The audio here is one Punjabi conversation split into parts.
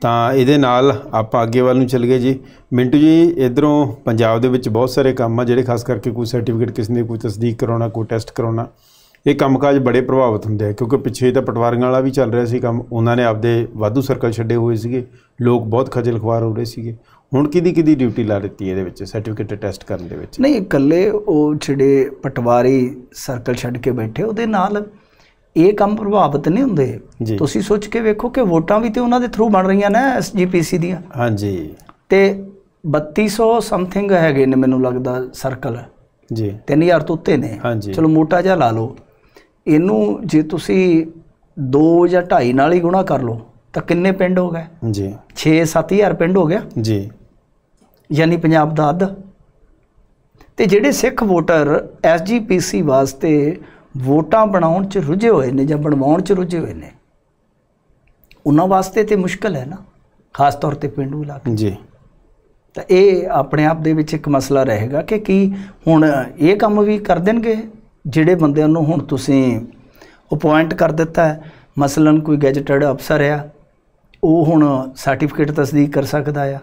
ਤਾਂ ਇਹਦੇ ਨਾਲ ਆਪਾਂ ਅੱਗੇ ਵੱਲ ਨੂੰ ਚੱਲ ਗਏ ਜੀ ਮਿੰਟੂ ਜੀ ਇਧਰੋਂ ਪੰਜਾਬ ਦੇ ਵਿੱਚ ਬਹੁਤ ਸਾਰੇ ਕੰਮ ਆ ਜਿਹੜੇ ਖਾਸ ਕਰਕੇ ਕੋਈ ਸਰਟੀਫਿਕੇਟ ਕਿਸੇ ਨੇ ਕੋਈ ਤਸਦੀਕ ਕਰਾਉਣਾ ਕੋਈ ਟੈਸਟ ਕਰਾਉਣਾ ਇਹ ਕੰਮਕਾਜ ਬੜੇ ਪ੍ਰਭਾਵਿਤ ਹੁੰਦੇ ਆ ਕਿਉਂਕਿ ਪਿੱਛੇ ਤਾਂ ਪਟਵਾਰੀਆਂ ਵਾਲਾ ਵੀ ਚੱਲ ਰਿਹਾ ਸੀ ਕੰਮ ਉਹਨਾਂ ਨੇ ਆਪਦੇ ਵਾਧੂ ਸਰਕਲ ਛੱਡੇ ਹੋਏ ਸੀਗੇ ਲੋਕ ਬਹੁਤ ਖਜਲ ਖਵਾਰ ਹੋ ਰਹੇ ਸੀਗੇ ਹੁਣ ਕਿਦੀ ਕਿਦੀ ਡਿਊਟੀ ਲਾ ਦਿੱਤੀ ਇਹਦੇ ਵਿੱਚ ਸਰਟੀਫਿਕੇਟ ਟੈਸਟ ਕਰਨ ਦੇ ਵਿੱਚ ਨਹੀਂ ਇਕੱਲੇ ਉਹ ਜਿਹੜੇ ਪਟਵਾਰੀ ਸਰਕਲ ਛੱਡ ਕੇ ਬੈਠੇ ਉਹਦੇ ਨਾਲ ਇਹ ਕੰਮ ਪ੍ਰਭਾਵਿਤ ਨਹੀਂ ਹੁੰਦੇ ਤੁਸੀਂ ਸੋਚ ਕੇ ਵੇਖੋ ਕਿ ਵੋਟਾਂ ਵੀ ਤੇ ਉਹਨਾਂ ਦੇ ਥਰੂ ਬਣ ਰਹੀਆਂ ਨੇ ਐਸਜੀਪੀਸੀ ਦੀਆਂ ਹਾਂਜੀ ਤੇ 3200 ਸਮਥਿੰਗ ਹੈਗੇ ਨੇ ਮੈਨੂੰ ਲੱਗਦਾ ਸਰਕਲ ਜੀ 3000 ਤੋਂ ਉੱਤੇ ਨੇ ਚਲੋ ਮੋਟਾ ਜਿਹਾ ਲਾ ਲਓ ਇਹਨੂੰ ਜੇ ਤੁਸੀਂ 2 ਜਾਂ 2.5 ਨਾਲ ਹੀ ਗੁਣਾ ਕਰ ਲਓ ਤਾਂ ਕਿੰਨੇ ਪਿੰਡ ਹੋ ਗਏ ਜੀ 6-7000 ਪਿੰਡ ਹੋ ਗਿਆ ਜੀ ਯਾਨੀ ਪੰਜਾਬ ਦਾ ਅੱਧ ਤੇ ਜਿਹੜੇ ਸਿੱਖ ਵੋਟਰ ਐਸਜੀਪੀਸੀ ਵਾਸਤੇ ਵੋਟਾਂ ਬਣਾਉਣ 'ਚ ਰੁਝੇ ਹੋਏ ਨੇ ਜਾਂ ਬਣਵਾਉਣ 'ਚ ਰੁਝੇ ਹੋਏ ਨੇ ਉਹਨਾਂ ਵਾਸਤੇ ਤੇ ਮੁਸ਼ਕਲ ਹੈ ਨਾ ਖਾਸ ਤੌਰ ਤੇ ਪਿੰਡੂ ਇਲਾਕੇ ਜੀ ਤਾਂ ਇਹ ਆਪਣੇ ਆਪ ਦੇ ਵਿੱਚ ਇੱਕ ਮਸਲਾ ਰਹੇਗਾ ਕਿ ਕੀ ਹੁਣ ਇਹ ਕੰਮ ਵੀ ਕਰ ਦੇਣਗੇ ਜਿਹੜੇ ਬੰਦਿਆਂ ਨੂੰ ਹੁਣ ਤੁਸੀਂ ਅਪਾਇੰਟ ਕਰ ਦਿੱਤਾ ਹੈ ਮਸਲਨ ਕੋਈ ਗੈਜਟਡ ਅਫਸਰ ਆ ਉਹ ਹੁਣ ਸਰਟੀਫਿਕੇਟ ਤਸਦੀਕ ਕਰ ਸਕਦਾ ਆ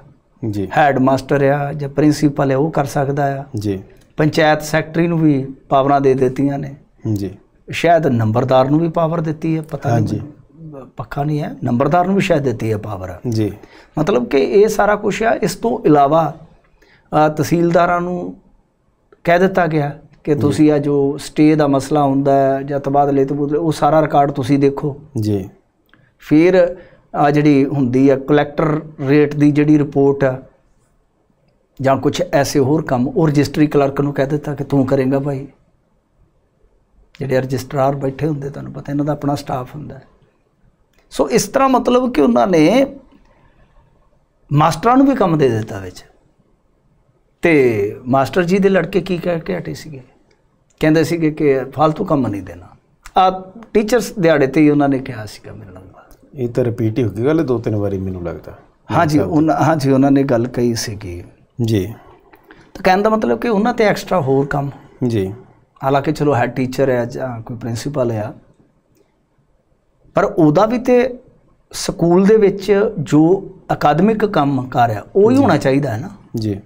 ਜੀ ਹੈਡ ਮਾਸਟਰ ਆ ਜਾਂ ਪ੍ਰਿੰਸੀਪਲ ਹੈ ਉਹ ਕਰ ਸਕਦਾ ਆ ਜੀ ਪੰਚਾਇਤ ਸੈਕਟਰੀ ਨੂੰ ਵੀ ਪਾਵਰਾਂ ਦੇ ਦਿੱਤੀਆਂ ਨੇ ਜੀ ਸ਼ਾਇਦ ਨੰਬਰਦਾਰ ਨੂੰ ਵੀ ਪਾਵਰ ਦਿੱਤੀ ਹੈ ਪਤਾ ਨਹੀਂ ਪੱਕਾ ਨਹੀਂ ਹੈ ਨੰਬਰਦਾਰ ਨੂੰ ਵੀ ਸ਼ਾਇਦ ਦਿੱਤੀ ਹੈ ਪਾਵਰ ਜੀ ਮਤਲਬ ਕਿ ਇਹ ਸਾਰਾ ਕੁਝ ਆ ਇਸ ਤੋਂ ਇਲਾਵਾ ਤਹਿਸੀਲਦਾਰਾਂ ਨੂੰ ਕਹਿ ਦਿੱਤਾ ਗਿਆ ਕਿ ਤੁਸੀਂ ਆ ਜੋ ਸਟੇ ਦਾ ਮਸਲਾ ਹੁੰਦਾ ਹੈ ਜਾਂ ਤਬਾਦਲੇ ਤਬੂਦਲੇ ਉਹ ਸਾਰਾ ਰਿਕਾਰਡ ਤੁਸੀਂ ਦੇਖੋ ਜੀ ਫਿਰ ਆ ਜਿਹੜੀ ਹੁੰਦੀ ਆ ਕਲੈਕਟਰ ਰੇਟ ਦੀ ਜਿਹੜੀ ਰਿਪੋਰਟ ਆ ਜਾਂ ਕੁਝ ਐਸੇ ਹੋਰ ਕੰਮ ਉਹ ਰਜਿਸਟਰੀ ਕਲਰਕ ਨੂੰ ਕਹਿ ਦਿੱਤਾ ਕਿ ਤੂੰ ਕਰੇਗਾ ਭਾਈ ਜਿਹੜੇ ਰਜਿਸਟਰਾਰ ਬੈਠੇ ਹੁੰਦੇ ਤੁਹਾਨੂੰ ਪਤਾ ਇਹਨਾਂ ਦਾ ਆਪਣਾ ਸਟਾਫ ਹੁੰਦਾ ਸੋ ਇਸ ਤਰ੍ਹਾਂ ਮਤਲਬ ਕਿ ਉਹਨਾਂ ਨੇ ਮਾਸਟਰਾਂ ਨੂੰ ਵੀ ਕੰਮ ਦੇ ਦਿੱਤਾ ਵਿੱਚ ਤੇ ਮਾਸਟਰ ਜੀ ਦੇ ਲੜਕੇ ਕੀ ਕਹਿ ਕੇ ਹਟੇ ਸੀਗੇ ਕਹਿੰਦੇ ਸੀਗੇ ਕਿ ਫालतू ਕੰਮ ਨਹੀਂ ਦੇਣਾ ਆ ਟੀਚਰਸ ਦਿਹਾੜੇ ਤੇ ਹੀ ਉਹਨਾਂ ਨੇ ਕਿਹਾ ਸੀਗਾ ਮੇਰੇ ਨਾਲ ਇਹ ਤਾਂ ਰਿਪੀਟ ਹੀ ਹੋ ਗਈ ਗੱਲ ਦੋ ਤਿੰਨ ਵਾਰੀ ਮੈਨੂੰ ਲੱਗਦਾ ਹਾਂਜੀ ਉਹਨਾਂ ਹਾਂਜੀ ਉਹਨਾਂ ਨੇ ਗੱਲ ਕਹੀ ਸੀਗੀ ਜੀ ਤਾਂ ਕਹਿੰਦਾ ਮਤਲਬ ਕਿ ਉਹਨਾਂ ਤੇ ਐਕਸਟਰਾ ਹੋਰ ਕੰਮ ਜੀ ਹਾਲਾਂਕਿ ਚਲੋ ਹੈਡ ਟੀਚਰ ਹੈ ਜਾਂ ਕੋਈ ਪ੍ਰਿੰਸੀਪਲ ਹੈ ਪਰ ਉਹਦਾ ਵੀ ਤੇ ਸਕੂਲ ਦੇ ਵਿੱਚ ਜੋ ਅਕਾਦਮਿਕ ਕੰਮ ਕਰ ਰਿਹਾ ਉਹ ਹੀ ਹੋਣਾ ਚਾਹੀਦਾ ਹੈ ਨਾ ਜੀ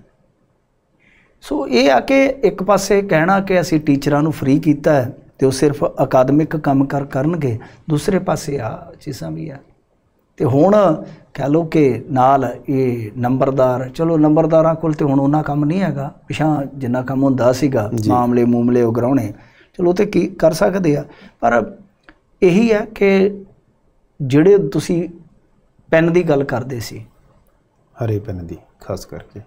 ਸੋ ਇਹ ਆ ਕਿ ਇੱਕ ਪਾਸੇ ਕਹਿਣਾ ਕਿ ਅਸੀਂ ਟੀਚਰਾਂ ਨੂੰ ਫ੍ਰੀ ਕੀਤਾ ਹੈ ਤੇ ਉਹ ਸਿਰਫ ਅਕਾਦਮਿਕ ਕੰਮ ਕਰ ਕਰਨਗੇ ਦੂਸਰੇ ਪਾਸੇ ਆ ਚੀਜ਼ਾਂ ਵੀ ਆ ਤੇ ਹੁਣ ਕਹਿ ਲਓ ਕਿ ਨਾਲ ਇਹ ਨੰਬਰਦਾਰ ਚਲੋ ਨੰਬਰਦਾਰਾਂ ਕੋਲ ਤੇ ਹੁਣ ਉਹਨਾਂ ਕੰਮ ਨਹੀਂ ਹੈਗਾ ਪਿਛਾਂ ਜਿੰਨਾ ਕੰਮ ਹੁੰਦਾ ਸੀਗਾ ਮਾਮਲੇ ਮੂਮਲੇ ਉਗਰਾਉਣੇ ਚਲੋ ਤੇ ਕੀ ਕਰ ਸਕਦੇ ਆ ਪਰ ਇਹੀ ਹੈ ਕਿ ਜਿਹੜੇ ਤੁਸੀਂ ਪੈਨ ਦੀ ਗੱਲ ਕਰਦੇ ਸੀ ਹਰੇ ਪੈਨ ਦੀ ਖਾਸ ਕਰਕੇ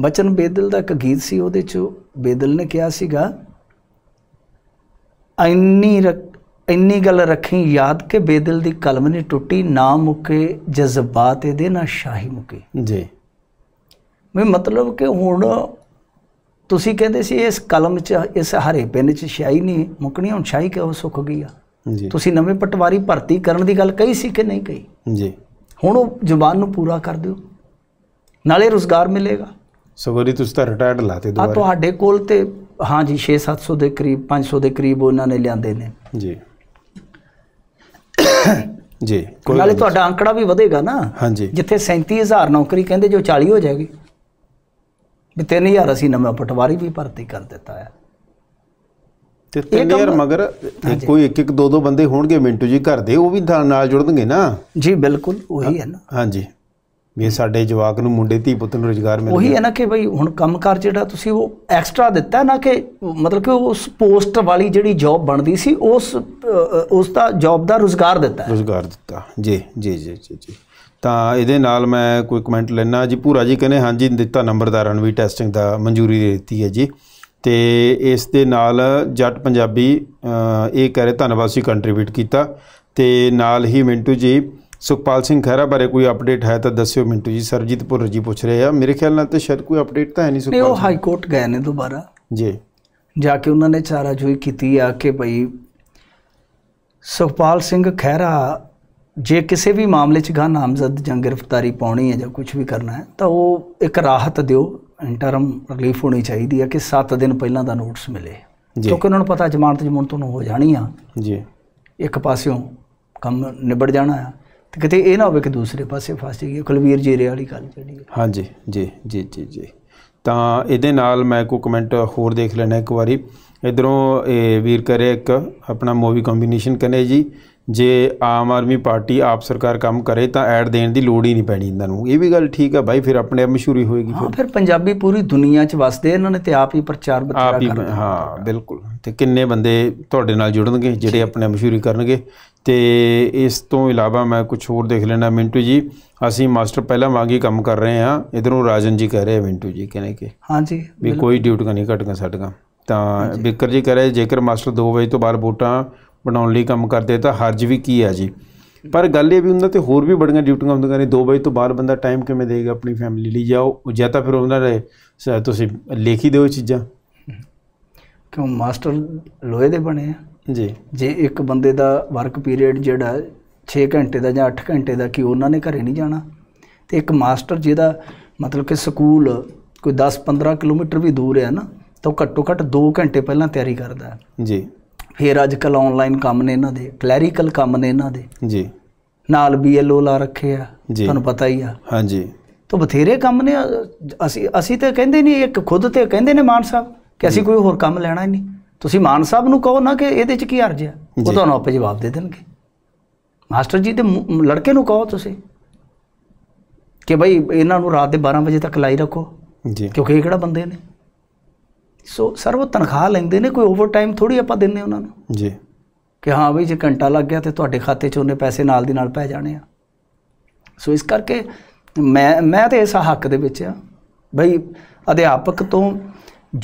ਬਚਨ ਬੇਦਲ ਦਾ ਇੱਕ ਗੀਤ ਸੀ ਉਹਦੇ ਚ ਬੇਦਲ ਨੇ ਕਿਹਾ ਸੀਗਾ ਐਨੀ ਇੰਨੀ ਗੱਲ ਰੱਖੀ ਯਾਦ ਕਿ ਬੇਦਿਲ ਦੀ ਕਲਮ ਨਹੀਂ ਟੁੱਟੀ ਨਾ ਮੁਕੇ ਜਜ਼ਬਾਤ ਇਹਦੇ ਨਾ ਸ਼ਾਹੀ ਮੁਕੇ ਜੀ ਮੈਂ ਮਤਲਬ ਕਿ ਹੁਣ ਤੁਸੀਂ ਕਹਿੰਦੇ ਸੀ ਇਸ ਕਲਮ 'ਚ ਇਸ ਹਰੇ ਪਿੰਨ 'ਚ ਸ਼ਾਹੀ ਨਹੀਂ ਮੁਕਣੀ ਹੁਣ ਸ਼ਾਹੀ ਕਿਉਂ ਸੁੱਕ ਗਈ ਆ ਜੀ ਤੁਸੀਂ ਨਵੇਂ ਪਟਵਾਰੀ ਭਰਤੀ ਕਰਨ ਦੀ ਗੱਲ ਕਹੀ ਸੀ ਕਿ ਨਹੀਂ ਕਹੀ ਜੀ ਹੁਣ ਉਹ ਜ਼ੁਬਾਨ ਨੂੰ ਪੂਰਾ ਕਰ ਦਿਓ ਨਾਲੇ ਰੋਜ਼ਗਾਰ ਮਿਲੇਗਾ ਸਗੋਰੀ ਤੁਸੀਂ ਤਾਂ ਰਿਟਾਇਰਡ ਲਾਤੇ ਦੁਬਾਰਾ ਆ ਤੁਹਾਡੇ ਕੋਲ ਤੇ ਹਾਂ ਜੀ 6-700 ਦੇ ਕਰੀਬ 500 ਦੇ ਕਰੀਬ ਉਹਨਾਂ ਨੇ ਲਿਆਂਦੇ ਨੇ ਜੀ ਜੀ ਕੋਈ ਨਾਲੇ ਤੁਹਾਡਾ ਅੰਕੜਾ ਵੀ ਵਧੇਗਾ ਨਾ ਹਾਂਜੀ ਜਿੱਥੇ 37000 ਨੌਕਰੀ ਕਹਿੰਦੇ ਜੋ 40 ਹੋ ਜਾਏਗੀ ਵੀ 3000 ਅਸੀਂ ਨਵਾਂ ਪਟਵਾਰੀ ਵੀ ਭਰਤੀ ਕਰ ਦਿੱਤਾ ਹੈ ਤੇ 3000 ਮਗਰ ਕੋਈ ਇੱਕ ਇੱਕ ਦੋ ਦੋ ਬੰਦੇ ਹੋਣਗੇ ਮਿੰਟੂ ਜੀ ਘਰ ਦੇ ਉਹ ਵੀ ਨਾਲ ਜੁੜਨਗੇ ਨਾ ਜੀ ਬਿਲਕੁਲ ਉਹੀ ਹੈ ਨਾ ਹਾਂਜੀ ਵੀ ਸਾਡੇ ਜਵਾਕ ਨੂੰ ਮੁੰਡੇ ਧੀ ਪੁੱਤ ਨੂੰ ਰੋਜ਼ਗਾਰ ਮਿਲੇ ਉਹੀ ਹੈ ਨਾ ਕਿ ਭਾਈ ਹੁਣ ਕੰਮਕਾਰ ਜਿਹੜਾ ਤੁਸੀਂ ਉਹ ਐਕਸਟਰਾ ਦਿੱਤਾ ਨਾ ਕਿ ਮਤਲਬ ਕਿ ਉਸ ਪੋਸਟ ਵਾਲੀ ਜਿਹੜੀ ਜੌਬ ਬਣਦੀ ਸੀ ਉਸ ਉਸ ਦਾ ਜੌਬ ਦਾ ਰੋਜ਼ਗਾਰ ਦਿੱਤਾ ਰੋਜ਼ਗਾਰ ਦਿੱਤਾ ਜੀ ਜੀ ਜੀ ਜੀ ਤਾਂ ਇਹਦੇ ਨਾਲ ਮੈਂ ਕੋਈ ਕਮੈਂਟ ਲੈਣਾ ਜੀ ਪੂਰਾ ਜੀ ਕਹਿੰਦੇ ਹਾਂਜੀ ਦਿੱਤਾ ਨੰਬਰਦਾਰਾਂ ਨੂੰ ਵੀ ਟੈਸਟਿੰਗ ਦਾ ਮਨਜ਼ੂਰੀ ਦੇ ਦਿੱਤੀ ਹੈ ਜੀ ਤੇ ਇਸ ਦੇ ਨਾਲ ਜੱਟ ਪੰਜਾਬੀ ਇਹ ਕਹਿ ਰਹੇ ਧੰਨਵਾਦ ਸੀ ਕੰਟਰੀਬਿਊਟ ਕੀਤਾ ਤੇ ਨਾਲ ਹੀ ਮਿੰਟੂ ਜੀ ਸੁਖਪਾਲ ਸਿੰਘ ਖਹਿਰਾ ਬਾਰੇ ਕੋਈ ਅਪਡੇਟ ਹੈ ਤਾਂ ਦੱਸਿਓ ਮਿੰਟੂ ਜੀ ਸਰਜੀਤ ਪੁਰ ਜੀ ਪੁੱਛ ਰਹੇ ਆ ਮੇਰੇ ਖਿਆਲ ਨਾਲ ਤੇ ਸ਼ਾਇਦ ਕੋਈ ਅਪਡੇਟ ਤਾਂ ਹੈ ਨਹੀਂ ਸੁਖਪਾਲ ਉਹ ਹਾਈ ਕੋਰਟ ਗਏ ਨੇ ਦੁਬਾਰਾ ਜੀ ਜਾ ਕੇ ਉਹਨਾਂ ਨੇ ਚਾਰਾ ਜੋਈ ਕੀਤੀ ਆ ਕਿ ਭਈ ਸੁਖਪਾਲ ਸਿੰਘ ਖਹਿਰਾ ਜੇ ਕਿਸੇ ਵੀ ਮਾਮਲੇ 'ਚ ਗਾ ਨਾਮਜ਼ਦ ਜਾਂ ਗ੍ਰਿਫਤਾਰੀ ਪਾਉਣੀ ਹੈ ਜਾਂ ਕੁਝ ਵੀ ਕਰਨਾ ਹੈ ਤਾਂ ਉਹ ਇੱਕ ਰਾਹਤ ਦਿਓ ਇੰਟਰਮ ਰਿਲੀਫ ਹੋਣੀ ਚਾਹੀਦੀ ਹੈ ਕਿ 7 ਦਿਨ ਪਹਿਲਾਂ ਦਾ ਨੋਟਿਸ ਮਿਲੇ ਕਿਉਂਕਿ ਉਹਨਾਂ ਨੂੰ ਪਤਾ ਜ਼ਮਾਨਤ ਜਮਨਤ ਨੂੰ ਹੋ ਜਾਣੀ ਆ ਜੀ ਇੱਕ ਪਾਸਿਓਂ ਕੰਮ ਨਿਬੜ ਜਾਣਾ ਆ ਤੇ ਕਿਤੇ ਇਹ ਨਾ ਹੋਵੇ ਕਿ ਦੂਸਰੇ ਪਾਸੇ ਫਸ ਜਾਈਏ ਕੁਲਵੀਰ ਜੀਰੇ ਵਾਲੀ ਗੱਲ ਜਿਹੜੀ ਹਾਂਜੀ ਜੀ ਜੀ ਜੀ ਜੀ ਤਾਂ ਇਹਦੇ ਨਾਲ ਮੈਂ ਕੋ ਕਮੈਂਟ ਹੋਰ ਦੇਖ ਲੈਣਾ ਇੱਕ ਵਾਰੀ ਇਧਰੋਂ ਇਹ ਵੀਰ ਕਰੇ ਇੱਕ ਆਪਣਾ ਮੂਵੀ ਕੰਬੀਨੇਸ਼ਨ ਕਰਨੇ ਜੀ ਜੇ ਆਮ ਆਦਮੀ ਪਾਰਟੀ ਆਪ ਸਰਕਾਰ ਕੰਮ ਕਰੇ ਤਾਂ ਐਡ ਦੇਣ ਦੀ ਲੋੜ ਹੀ ਨਹੀਂ ਪੈਣੀ ਇਹਨਾਂ ਨੂੰ ਇਹ ਵੀ ਗੱਲ ਠੀਕ ਆ ਭਾਈ ਫਿਰ ਆਪਣੇ ਆਪ ਮਸ਼ਹੂਰੀ ਹੋਏਗੀ ਫਿਰ ਫਿਰ ਪੰਜਾਬੀ ਪੂਰੀ ਦੁਨੀਆ 'ਚ ਵਸਦੇ ਇਹਨਾਂ ਨੇ ਤੇ ਆਪ ਹੀ ਪ੍ਰਚਾਰ ਬਤਰਾ ਕਰਦੇ ਹਾਂ ਬਿਲਕੁਲ ਤੇ ਕਿੰਨੇ ਬੰਦੇ ਤੁਹਾਡੇ ਨਾਲ ਜੁੜਨਗੇ ਜਿਹੜੇ ਆਪਣੇ ਮਸ਼ਹੂਰੀ ਕਰਨਗੇ ਤੇ ਇਸ ਤੋਂ ਇਲਾਵਾ ਮੈਂ ਕੁਝ ਹੋਰ ਦੇਖ ਲੈਣਾ ਮਿੰਟੂ ਜੀ ਅਸੀਂ ਮਾਸਟਰ ਪਹਿਲਾਂ ਵਾਂਗੀ ਕੰਮ ਕਰ ਰਹੇ ਹਾਂ ਇਧਰੋਂ ਰਾਜਨ ਜੀ ਕਹਿ ਰਹੇ ਮਿੰਟੂ ਜੀ ਕਹਿੰਦੇ ਕਿ ਹਾਂਜੀ ਵੀ ਕੋਈ ਡਿਊਟੀ ਨਹੀਂ ਘਟੀਆਂ ਸਾਡਾ ਤਾਂ ਬਿਕਰ ਜੀ ਕਰੇ ਜੇਕਰ ਮਾਸਟਰ 2 ਵਜੇ ਤੋਂ ਬਾਅਦ ਵੋਟਾਂ ਬਣਾਉਣ ਲਈ ਕੰਮ ਕਰਦੇ ਤਾਂ ਹਰਜ ਵੀ ਕੀ ਹੈ ਜੀ ਪਰ ਗੱਲ ਇਹ ਵੀ ਹੁੰਦਾ ਤੇ ਹੋਰ ਵੀ ਬੜੀਆਂ ਡਿਊਟੀਆਂ ਹੁੰਦੀਆਂ ਨੇ 2 ਵਜੇ ਤੋਂ ਬਾਅਦ ਬੰਦਾ ਟਾਈਮ ਕਿਵੇਂ ਦੇਗਾ ਆਪਣੀ ਫੈਮਿਲੀ ਲਈ ਜਾਓ ਜਾਂ ਤਾਂ ਫਿਰ ਉਹਨਾਂ ਦੇ ਤੁਸੀਂ ਲੇਖੀ ਦਿਓ ਚੀਜ਼ਾਂ ਕਿਉਂ ਮਾਸਟਰ ਲੋਹੇ ਦੇ ਬਣੇ ਆ ਜੀ ਜੇ ਇੱਕ ਬੰਦੇ ਦਾ ਵਰਕ ਪੀਰੀਅਡ ਜਿਹੜਾ 6 ਘੰਟੇ ਦਾ ਜਾਂ 8 ਘੰਟੇ ਦਾ ਕਿ ਉਹਨਾਂ ਨੇ ਘਰੇ ਨਹੀਂ ਜਾਣਾ ਤੇ ਇੱਕ ਮਾਸਟਰ ਜਿਹਦਾ ਮਤਲਬ ਕਿ ਸਕੂਲ ਕੋਈ 10-15 ਕਿਲੋਮੀਟਰ ਵੀ ਦੂਰ ਹੈ ਨਾ ਤਾਂ ਘੱਟੋ ਘੱਟ 2 ਘੰਟੇ ਪਹਿਲਾਂ ਤਿਆਰੀ ਕਰਦਾ ਜੀ ਫਿਰ ਅੱਜ ਕੱਲ ਆਨਲਾਈਨ ਕੰਮ ਨੇ ਇਹਨਾਂ ਦੇ ਕਲੈਰੀਕਲ ਕੰਮ ਨੇ ਇਹਨਾਂ ਦੇ ਜੀ ਨਾਲ ਬੀਐਲਓ ਲਾ ਰੱਖੇ ਆ ਤੁਹਾਨੂੰ ਪਤਾ ਹੀ ਆ ਹਾਂਜੀ ਤਾਂ ਬਥੇਰੇ ਕੰਮ ਨੇ ਅਸੀਂ ਅਸੀਂ ਤਾਂ ਕਹਿੰਦੇ ਨਹੀਂ ਇੱਕ ਖੁਦ ਤੇ ਕਹਿੰਦੇ ਨੇ ਮਾਨ ਸਾਹਿਬ ਕਿ ਅਸੀਂ ਕੋਈ ਹੋਰ ਕੰਮ ਲੈਣਾ ਹੀ ਨਹੀਂ ਤੁਸੀਂ ਮਾਨ ਸਾਹਿਬ ਨੂੰ ਕਹੋ ਨਾ ਕਿ ਇਹਦੇ 'ਚ ਕੀ ਅਰਜ ਆ ਉਹ ਤੁਹਾਨੂੰ ਆਪੇ ਜਵਾਬ ਦੇ ਦੇਣਗੇ ਮਾਸਟਰ ਜੀ ਦੇ ਲੜਕੇ ਨੂੰ ਕਹੋ ਤੁਸੀਂ ਕਿ ਭਾਈ ਇਹਨਾਂ ਨੂੰ ਰਾਤ ਦੇ 12 ਵਜੇ ਤੱਕ ਲਾਈ ਰੱਖੋ ਜੀ ਕਿਉਂਕਿ ਇਹ ਕਿਹੜਾ ਬੰਦੇ ਨੇ ਸੋ ਸਰ ਉਹ ਤਨਖਾਹ ਲੈਂਦੇ ਨੇ ਕੋਈ ਓਵਰ ਟਾਈਮ ਥੋੜੀ ਆਪਾਂ ਦਿੰਨੇ ਉਹਨਾਂ ਨੂੰ ਜੀ ਕਿ ਹਾਂ ਬਈ ਜੇ ਘੰਟਾ ਲੱਗ ਗਿਆ ਤੇ ਤੁਹਾਡੇ ਖਾਤੇ 'ਚ ਉਹਨੇ ਪੈਸੇ ਨਾਲ ਦੀ ਨਾਲ ਪੈ ਜਾਣੇ ਆ ਸੋ ਇਸ ਕਰਕੇ ਮੈਂ ਮੈਂ ਤੇ ਇਸ ਹੱਕ ਦੇ ਵਿੱਚ ਆ ਬਈ ਅਧਿਆਪਕ ਤੋਂ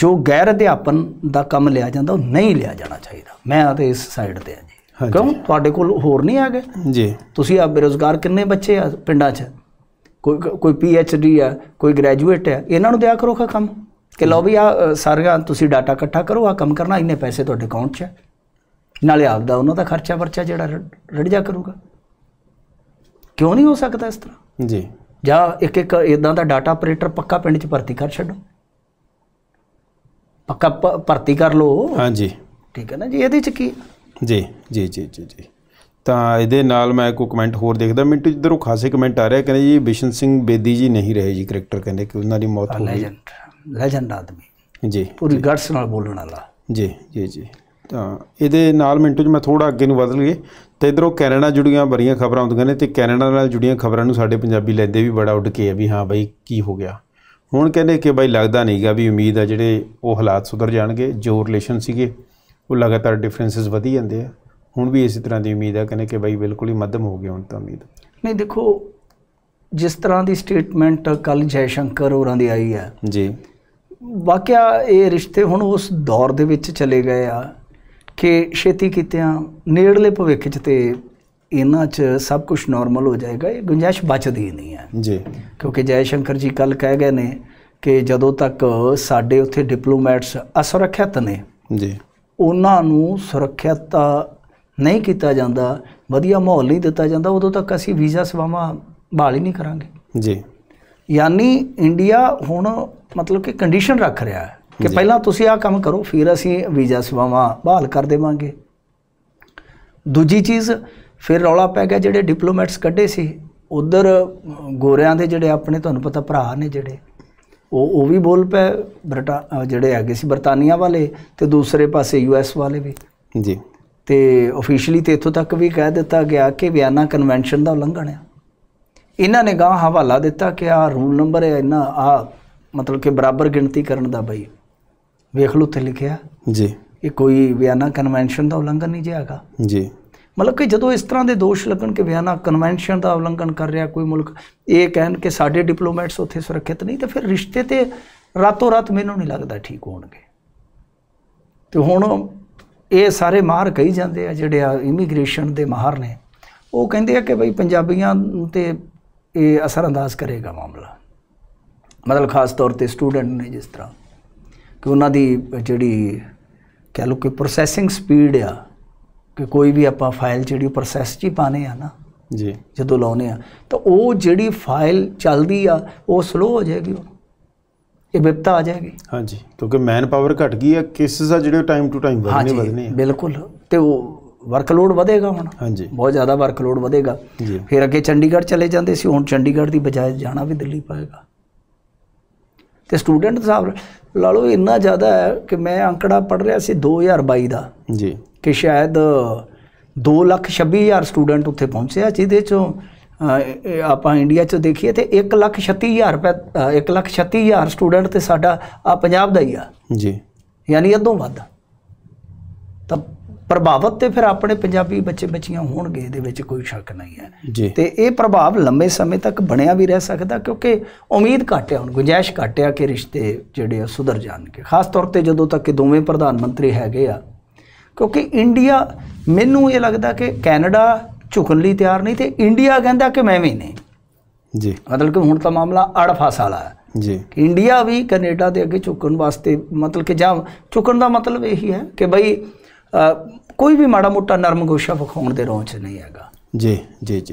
ਜੋ ਗੈਰ ਅਧਿਆਪਨ ਦਾ ਕੰਮ ਲਿਆ ਜਾਂਦਾ ਉਹ ਨਹੀਂ ਲਿਆ ਜਾਣਾ ਚਾਹੀਦਾ ਮੈਂ ਤੇ ਇਸ ਸਾਈਡ ਤੇ ਆ ਜੀ ਕਿਉਂ ਤੁਹਾਡੇ ਕੋਲ ਹੋਰ ਨਹੀਂ ਆ ਗਏ ਜੀ ਤੁਸੀਂ ਆ ਬੇਰੋਜ਼ਗਾਰ ਕਿੰਨੇ ਬੱਚੇ ਆ ਪਿੰਡਾਂ 'ਚ ਕੋਈ ਕੋਈ ਪੀ ਐਚ ਡੀ ਆ ਕੋਈ ਗ੍ਰੈਜੂਏਟ ਆ ਇਹਨਾਂ ਨੂੰ ਦਿਆ ਕਰੋ ਕੰਮ ਕਿ ਲੋ ਵੀ ਆ ਸਾਰਿਆਂ ਤੁਸੀਂ ਡਾਟਾ ਇਕੱਠਾ ਕਰੋ ਆ ਕੰਮ ਕਰਨਾ ਇੰਨੇ ਪੈਸੇ ਤੁਹਾਡੇ ਅਕਾਊਂਟ 'ਚ ਹੈ ਨਾਲੇ ਆਪਦਾ ਉਹਨਾਂ ਦਾ ਖਰਚਾ ਵਰਚਾ ਜਿਹੜਾ ਰੜ ਜਾ ਕਰੂਗਾ ਕਿਉਂ ਨਹੀਂ ਹੋ ਸਕਦਾ ਇਸ ਤਰ੍ਹਾਂ ਜੀ ਜਾਂ ਇੱਕ ਇੱਕ ਇਦਾਂ ਦਾ ਡਾਟਾ ਆਪਰੇਟਰ ਪੱਕਾ ਪਿੰਡ 'ਚ ਭਰਤੀ ਕਰ ਛੱਡੋ ਪੱਕਾ ਭਰਤੀ ਕਰ ਲਓ ਹਾਂਜੀ ਠੀਕ ਹੈ ਨਾ ਜੀ ਇਹਦੇ 'ਚ ਕੀ ਜੀ ਜੀ ਜੀ ਜੀ ਜੀ ਤਾਂ ਇਹਦੇ ਨਾਲ ਮੈਂ ਕੋ ਕਮੈਂਟ ਹੋਰ ਦੇਖਦਾ ਮਿੰਟੂ ਜਿੱਧਰੋਂ ਖਾਸੇ ਕਮੈਂਟ ਆ ਰਿਹਾ ਕਹਿੰਦੇ ਜੀ ਬਿਸ਼ਨ ਸਿੰਘ ਬੇਦੀ ਜੀ ਨਹੀਂ ਰਹੇ ਜੀ ਕਰੈਕਟਰ ਕਹਿੰਦੇ ਕਿ ਉਹਨਾਂ ਦੀ ਮੌਤ ਹੋ ਗਈ ਲੈਜੈਂਡ ਲੈਜੈਂਡ ਆਦਮੀ ਜੀ ਪੂਰੀ ਗੱਡਸ ਨਾਲ ਬੋਲਣ ਵਾਲਾ ਜੀ ਜੀ ਜੀ ਤਾਂ ਇਹਦੇ ਨਾਲ ਮਿੰਟੂ ਜੀ ਮੈਂ ਥੋੜਾ ਅੱਗੇ ਨੂੰ ਵਧ ਲਈਏ ਤੇ ਇਧਰੋਂ ਕੈਨੇਡਾ ਜੁੜੀਆਂ ਬੜੀਆਂ ਖਬਰਾਂ ਆਉਂਦੀਆਂ ਨੇ ਤੇ ਕੈਨੇਡਾ ਨਾਲ ਜੁੜੀਆਂ ਖਬਰਾਂ ਨੂੰ ਸਾਡੇ ਪੰਜਾਬੀ ਲੈਂਦੇ ਵੀ ਬੜਾ ਉੱਡ ਕੇ ਆ ਵੀ ਹਾਂ ਬਈ ਕੀ ਹੋ ਗਿਆ ਹੁਣ ਕਹਿੰਦੇ ਕਿ ਬਈ ਲੱਗਦਾ ਨਹੀਂਗਾ ਵੀ ਉਮੀਦ ਆ ਜਿਹੜੇ ਉਹ ਹਾਲਾਤ ਸੁਧਰ ਜਾਣਗੇ ਜੋ ਰਿਲੇਸ਼ਨ ਸੀਗੇ ਉਹ ਲਗਾਤਾਰ ਡਿਫਰੈਂਸਸ ਵਧੀ ਜਾਂਦੇ ਆ ਹੁਣ ਵੀ ਇਸੇ ਤਰ੍ਹਾਂ ਦੀ ਉਮੀਦ ਹੈ ਕਹਿੰਦੇ ਕਿ ਬਈ ਬਿਲਕੁਲ ਹੀ ਮੱਧਮ ਹੋ ਗਿਆ ਹੁਣ ਤਾਂ ਉਮੀਦ ਨਹੀਂ ਦੇਖੋ ਜਿਸ ਤਰ੍ਹਾਂ ਦੀ ਸਟੇਟਮੈਂਟ ਕੱਲ ਜੈ ਸ਼ੰਕਰ ਹੋਰਾਂ ਦੀ ਆਈ ਹੈ ਜੀ ਵਾਕਿਆ ਇਹ ਰਿਸ਼ਤੇ ਹੁਣ ਉਸ ਦੌਰ ਦੇ ਵਿੱਚ ਚਲੇ ਗਏ ਆ ਕਿ ਛੇਤੀ ਕਿਤਿਆਂ ਨੇੜਲੇ ਭਵਿੱਖ 'ਚ ਤੇ ਇਹਨਾਂ 'ਚ ਸਭ ਕੁਝ ਨਾਰਮਲ ਹੋ ਜਾਏਗਾ ਇਹ ਗੁੰਜਾਇਸ਼ ਬਚਦੀ ਨਹੀਂ ਹੈ ਜੀ ਕਿਉਂਕਿ ਜੈ ਸ਼ੰਕਰ ਜੀ ਕੱਲ ਕਹਿ ਗਏ ਨੇ ਕਿ ਜਦੋਂ ਤੱਕ ਸਾਡੇ ਉੱਥੇ ਡਿਪਲੋਮੈਟਸ ਅਸੁਰੱਖਿਅਤ ਨੇ ਜੀ ਉਹਨਾਂ ਨੂੰ ਸੁਰੱਖਿਅਤ ਨਹੀਂ ਕੀਤਾ ਜਾਂਦਾ ਵਧੀਆ ਮਾਹੌਲ ਨਹੀਂ ਦਿੱਤਾ ਜਾਂਦਾ ਉਦੋਂ ਤੱਕ ਅਸੀਂ ਵੀਜ਼ਾ ਸਵਾਵਾ ਬਾਲ ਹੀ ਨਹੀਂ ਕਰਾਂਗੇ ਜੀ ਯਾਨੀ ਇੰਡੀਆ ਹੁਣ ਮਤਲਬ ਕਿ ਕੰਡੀਸ਼ਨ ਰੱਖ ਰਿਹਾ ਹੈ ਕਿ ਪਹਿਲਾਂ ਤੁਸੀਂ ਆਹ ਕੰਮ ਕਰੋ ਫਿਰ ਅਸੀਂ ਵੀਜ਼ਾ ਸਵਾਵਾ ਬਾਲ ਕਰ ਦੇਵਾਂਗੇ ਦੂਜੀ ਚੀਜ਼ ਫਿਰ ਰੌਲਾ ਪੈ ਗਿਆ ਜਿਹੜੇ ਡਿਪਲੋਮੈਟਸ ਕੱਢੇ ਸੀ ਉਧਰ ਗੋਰਿਆਂ ਦੇ ਜਿਹੜੇ ਆਪਣੇ ਤੁਹਾਨੂੰ ਪਤਾ ਭਰਾ ਨੇ ਜਿਹੜੇ ਉਹ ਉਹ ਵੀ ਬੋਲ ਪਏ ਬ੍ਰਿਟਾ ਜਿਹੜੇ ਹੈਗੇ ਸੀ ਬਰਤਾਨੀਆ ਵਾਲੇ ਤੇ ਦੂਸਰੇ ਪਾਸੇ ਯੂਐਸ ਵਾਲੇ ਵੀ ਜੀ ਤੇ ਆਫੀਸ਼ੀਅਲੀ ਤੇ ਇਥੋਂ ਤੱਕ ਵੀ ਕਹਿ ਦਿੱਤਾ ਗਿਆ ਕਿ ਵਿਆਨਾ ਕਨਵੈਨਸ਼ਨ ਦਾ ਉਲੰਘਣ ਹੈ ਇਹਨਾਂ ਨੇ ਗਾਂ ਹਵਾਲਾ ਦਿੱਤਾ ਕਿ ਆ ਰੂਲ ਨੰਬਰ ਹੈ ਇਹਨਾਂ ਆ ਮਤਲਬ ਕਿ ਬਰਾਬਰ ਗਿਣਤੀ ਕਰਨ ਦਾ ਬਈ ਵੇਖ ਲਓ ਉੱਥੇ ਲਿਖਿਆ ਜੀ ਇਹ ਕੋਈ ਵਿਆਨਾ ਕਨਵੈਨਸ਼ਨ ਦਾ ਉਲੰਘਣ ਨਹੀਂ ਜਿਆਗਾ ਜੀ ਮਤਲਬ ਕਿ ਜਦੋਂ ਇਸ ਤਰ੍ਹਾਂ ਦੇ ਦੋਸ਼ ਲੱਗਣ ਕਿ ਵਿਆਨਾ ਕਨਵੈਨਸ਼ਨ ਦਾ ਉਲੰਘਣ ਕਰ ਰਿਹਾ ਕੋਈ ਮੁਲਕ ਇਹ ਕਹਿਣ ਕਿ ਸਾਡੇ ਡਿਪਲੋਮੈਟਸ ਉੱਥੇ ਸੁਰੱਖਿਅਤ ਨਹੀਂ ਤਾਂ ਫਿਰ ਰਿਸ਼ਤੇ ਤੇ ਰਾਤੋਂ ਰਾਤ ਮੈਨੂੰ ਨਹੀਂ ਲੱਗਦਾ ਠੀਕ ਹੋਣਗੇ ਤੇ ਹੁਣ ਇਹ ਸਾਰੇ ਮਾਹਰ ਕਹੀ ਜਾਂਦੇ ਆ ਜਿਹੜੇ ਆ ਇਮੀਗ੍ਰੇਸ਼ਨ ਦੇ ਮਾਹਰ ਨੇ ਉਹ ਕਹਿੰਦੇ ਆ ਕਿ ਬਈ ਪੰਜਾਬੀਆਂ ਤੇ ਇਹ ਅਸਰ ਅੰਦਾਜ਼ ਕਰੇਗਾ ਮਾਮਲਾ ਮਤਲਬ ਖਾਸ ਤੌਰ ਤੇ ਸਟੂਡੈਂਟ ਨੇ ਜਿਸ ਤਰ੍ਹਾਂ ਕਿ ਉਹਨਾਂ ਦੀ ਜਿਹੜੀ ਕਹਿ ਲੋ ਕਿ ਪ੍ਰੋਸੈਸਿੰਗ ਸਪੀਡ ਆ ਕਿ ਕੋਈ ਵੀ ਆਪਾਂ ਫਾਈਲ ਜਿਹੜੀ ਪ੍ਰੋਸੈਸ 'ਚ ਹੀ ਪਾਣੇ ਆ ਨਾ ਜੀ ਜਦੋਂ ਲਾਉਨੇ ਆ ਤਾਂ ਉਹ ਜਿਹੜੀ ਫਾਈਲ ਚੱਲਦੀ ਆ ਉਹ ਸਲੋ ਹੋ ਜਾਏਗੀ ਉਹ ਇਹ ਵਿਪਤਾ ਆ ਜਾਏਗੀ ਹਾਂਜੀ ਕਿਉਂਕਿ ਮੈਨ ਪਾਵਰ ਘਟ ਗਈ ਹੈ ਕਿਸੇ ਆ ਜਿਹੜੇ ਟਾਈਮ ਟੂ ਟਾਈਮ ਵਧਨੇ ਵਧਨੇ ਹਾਂਜੀ ਬਿਲਕੁਲ ਤੇ ਉਹ ਵਰਕਲੋਡ ਵਧੇਗਾ ਹੁਣ ਹਾਂਜੀ ਬਹੁਤ ਜ਼ਿਆਦਾ ਵਰਕਲੋਡ ਵਧੇਗਾ ਫਿਰ ਅੱਗੇ ਚੰਡੀਗੜ੍ਹ ਚਲੇ ਜਾਂਦੇ ਸੀ ਹੁਣ ਚੰਡੀਗੜ੍ਹ ਦੀ ਬਜਾਏ ਜਾਣਾ ਵੀ ਦਿੱਲੀ ਪਾਏਗਾ ਤੇ ਸਟੂਡੈਂਟ ਸਾਹਿਬ ਲਾ ਲਓ ਇੰਨਾ ਜ਼ਿਆਦਾ ਹੈ ਕਿ ਮੈਂ ਅੰਕੜਾ ਪੜ ਰਿਹਾ ਸੀ 2022 ਦਾ ਜੀ ਕਿ ਸ਼ਾਇਦ 2 ਲੱਖ 26 ਹਜ਼ਾਰ ਸਟੂਡੈਂਟ ਉੱਥੇ ਪਹੁੰਚਿਆ ਜਿਹਦੇ ਚੋਂ ਆਪਾਂ ਇੰਡੀਆ 'ਚ ਦੇਖੀਏ ਤੇ 136000 ਰੁਪਏ 136000 ਸਟੂਡੈਂਟ ਤੇ ਸਾਡਾ ਆ ਪੰਜਾਬ ਦਾ ਹੀ ਆ ਜੀ ਯਾਨੀ ਅੱਧੋਂ ਵੱਧ ਤਾਂ ਪ੍ਰਭਾਵਤ ਤੇ ਫਿਰ ਆਪਣੇ ਪੰਜਾਬੀ ਬੱਚੇ ਬੱਚੀਆਂ ਹੋਣਗੇ ਇਹਦੇ ਵਿੱਚ ਕੋਈ ਸ਼ੱਕ ਨਹੀਂ ਹੈ ਤੇ ਇਹ ਪ੍ਰਭਾਵ ਲੰਮੇ ਸਮੇਂ ਤੱਕ ਬਣਿਆ ਵੀ ਰਹਿ ਸਕਦਾ ਕਿਉਂਕਿ ਉਮੀਦ ਘਟਿਆ ਹੁਣ ਗੁੰਜਾਇਸ਼ ਘਟਿਆ ਕਿ ਰਿਸ਼ਤੇ ਜਿਹੜੇ ਆ ਸੁਧਰ ਜਾਣਗੇ ਖਾਸ ਤੌਰ ਤੇ ਜਦੋਂ ਤੱਕ ਕਿ ਦੋਵੇਂ ਪ੍ਰਧਾਨ ਮੰਤਰੀ ਹੈਗੇ ਆ ਕਿਉਂਕਿ ਇੰਡੀਆ ਮੈਨੂੰ ਇਹ ਲੱਗਦਾ ਕਿ ਕੈਨੇਡਾ ਝੁਕਣ ਲਈ ਤਿਆਰ ਨਹੀਂ ਤੇ ਇੰਡੀਆ ਕਹਿੰਦਾ ਕਿ ਮੈਂ ਵੀ ਨਹੀਂ ਜੀ ਮਤਲਬ ਕਿ ਹੁਣ ਤਾਂ ਮਾਮਲਾ ਅੜਫਾਸ ਵਾਲਾ ਹੈ ਜੀ ਇੰਡੀਆ ਵੀ ਕੈਨੇਡਾ ਦੇ ਅੱਗੇ ਝੁਕਣ ਵਾਸਤੇ ਮਤਲਬ ਕਿ ਜਾਂ ਝੁਕਣ ਦਾ ਮਤਲਬ ਇਹੀ ਹੈ ਕਿ ਬਈ ਕੋਈ ਵੀ ਮਾੜਾ ਮੋਟਾ ਨਰਮ ਗੋਸ਼ਾ ਵਿਖਾਉਣ ਦੇ ਰੋਂਚ ਨਹੀਂ ਹੈਗਾ ਜੀ ਜੀ ਜੀ